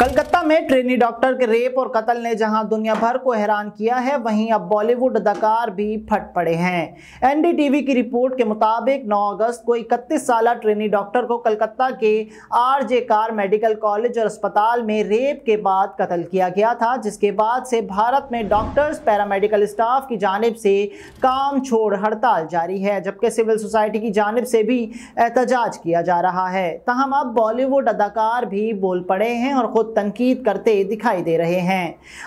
कलकत्ता में trainee doctor के rape और कत्ल ने जहां दुनिया भर को हैरान किया है वहीं अब बॉलीवुड अदाकार भी फट पड़े हैं एनडीटीवी की रिपोर्ट के मुताबिक 9 अगस्त को 31 साल ट्रेनी डॉक्टर को कलकत्ता के आरजे कार मेडिकल कॉलेज और अस्पताल में रेप के बाद कत्ल किया गया था जिसके बाद से भारत में डॉक्टर्स पैरामेडिकल स्टाफ की जानब से काम छोड़ हड़ताल जारी है जबकि सिविल सोसाइटी की जानब से भी एहतजाज किया जा रहा है तहम अब बॉलीवुड अदाकार भी बोल पड़े हैं और खुद तनकीद करते दिखाई दे रहे हैं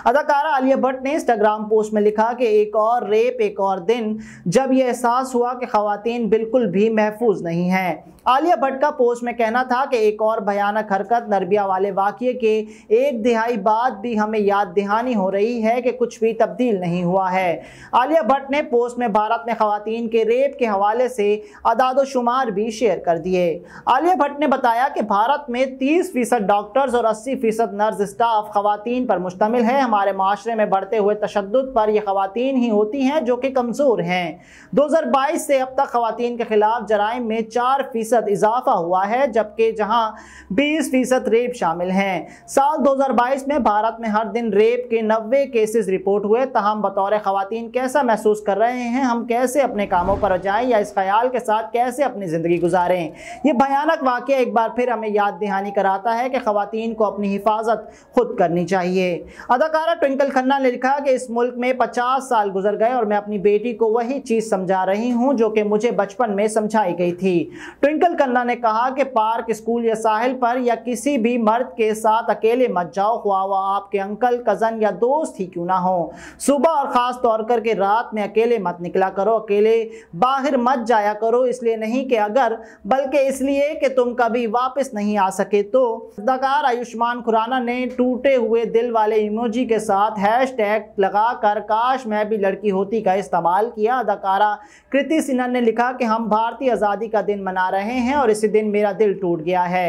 अदाकारा आलिया भट्ट ने इंस्टाग्राम पोस्ट में लिखा कि एक और रेप एक और दिन जब यह एहसास हुआ कि खातन बिल्कुल भी महफूज नहीं हैं आलिया भट्ट का पोस्ट में कहना था कि एक और भयानक हरकत नरबिया वाले वाक्य के एक दिहाई बाद भी हमें याद दहानी हो रही है कि कुछ भी तब्दील नहीं हुआ है आलिया भट्ट ने पोस्ट में भारत में खातन के रेप के हवाले से अदादोशुमार भी शेयर कर दिए आलिया भट्ट ने बताया कि भारत में तीस फीसद डॉक्टर्स और अस्सी फीसद नर्स स्टाफ खुतिन पर मुश्तमिल है हमारे माशरे में बढ़ते हुए तशद पर यह खातन ही होती हैं जो कि कमज़ोर हैं दो हज़ार बाईस से अब तक खातन के खिलाफ जराइम में चार फीसद फीसद इजाफा हुआ है जबकि जहां 20 फीसद रेप शामिल हैं साल 2022 में भारत में हर दिन रेप के नब्बे केसेस रिपोर्ट हुए तहम तो बतौर ख़वान कैसा महसूस कर रहे हैं हम कैसे अपने कामों पर जाएं या इस ख्याल के साथ कैसे अपनी ज़िंदगी गुजारें यह भयानक वाक़ एक बार फिर हमें याद दहानी कराता है कि ख़वान को अपनी हिफाजत खुद करनी चाहिए अदाकारा ट्विंकल खन्ना ने लिखा कि इस मुल्क में पचास साल गुजर गए और मैं अपनी बेटी को वही चीज़ समझा रही हूँ जो कि मुझे बचपन में समझाई गई थी ट्विंकल मित्तल कन्ना ने कहा कि पार्क स्कूल या साहिल पर या किसी भी मर्द के साथ अकेले मत जाओ खुआ वह आपके अंकल कज़न या दोस्त ही क्यों ना हो सुबह और ख़ास तौर करके रात में अकेले मत निकला करो अकेले बाहर मत जाया करो इसलिए नहीं कि अगर बल्कि इसलिए कि तुम कभी वापस नहीं आ सके तो अदाकार आयुष्मान खुराना ने टूटे हुए दिल वाले इमोजी के साथ हैश टैग लगाकर काश मैं भी लड़की होती का इस्तेमाल किया अदाकारा कृति सिन्हा ने लिखा कि हम भारतीय आज़ादी का दिन मना रहे हैं रहे हैं और इसी दिन मेरा दिल टूट गया है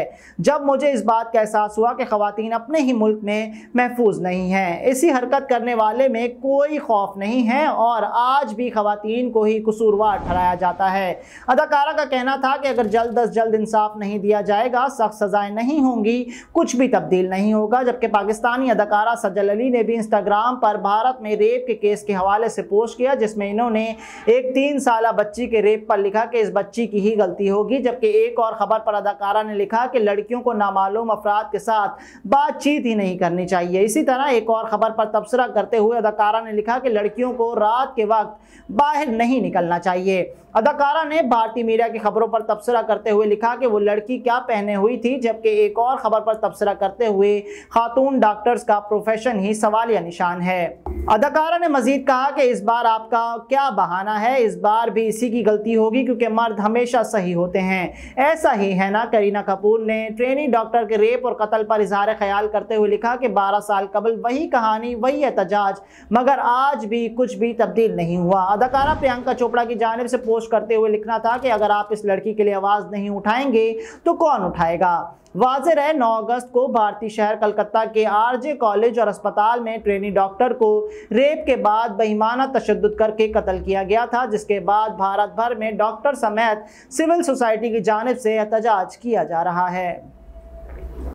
जब मुझे इस बात का एहसास हुआ कि खातन अपने ही मुल्क में महफूज नहीं हैं इसी हरकत करने वाले में कोई खौफ नहीं है और आज भी खातन को ही कसूरवार ठहराया जाता है अदाकारा का कहना था कि अगर जल्द अज जल्द इंसाफ नहीं दिया जाएगा सख्त सजाएं नहीं होंगी कुछ भी तब्दील नहीं होगा जबकि पाकिस्तानी अदाकारा सजल अली ने भी इंस्टाग्राम पर भारत में रेप के केस के हवाले से पोस्ट किया जिसमें इन्होंने एक तीन साल बच्ची के रेप पर लिखा कि इस बच्ची की ही गलती होगी जब जबकि एक और खबर पर अदाकारा ने लिखा कि लड़कियों को नामालूम अफराद के साथ बातचीत ही नहीं करनी चाहिए इसी तरह एक और खबर पर तबसरा करते हुए अदाकारा ने लिखा कि लड़कियों को रात के वक्त बाहर नहीं निकलना चाहिए अदाकारा ने भारतीय मीडिया की खबरों पर तबसरा करते हुए लिखा कि वो लड़की क्या पहने हुई थी जबकि एक और खबर पर तबसरा करते हुए खातून डॉक्टर्स का प्रोफेशन ही सवाल या निशान है अदाकारा ने मजीद कहा कि इस बार आपका क्या बहाना है इस बार भी इसी की गलती होगी क्योंकि मर्द हमेशा सही होते हैं ऐसा ही है ना करीना कपूर ने ट्रेनी डॉक्टर के रेप और कत्ल पर इजहार ख्याल करते हुए लिखा कि 12 साल कबल वही कहानी वही एहतजाज मगर आज भी कुछ भी तब्दील नहीं हुआ अदाकारा प्रियंका चोपड़ा की जानब से पोस्ट करते हुए लिखना था कि अगर आप इस लड़की के लिए आवाज़ नहीं उठाएंगे तो कौन उठाएगा वाज है 9 अगस्त को भारतीय शहर कलकत्ता के आरजे कॉलेज और अस्पताल में ट्रेनी डॉक्टर को रेप के बाद बेईमाना तशद करके कत्ल किया गया था जिसके बाद भारत भर में डॉक्टर समेत सिविल सोसाइटी की जानब से एहतजाज किया जा रहा है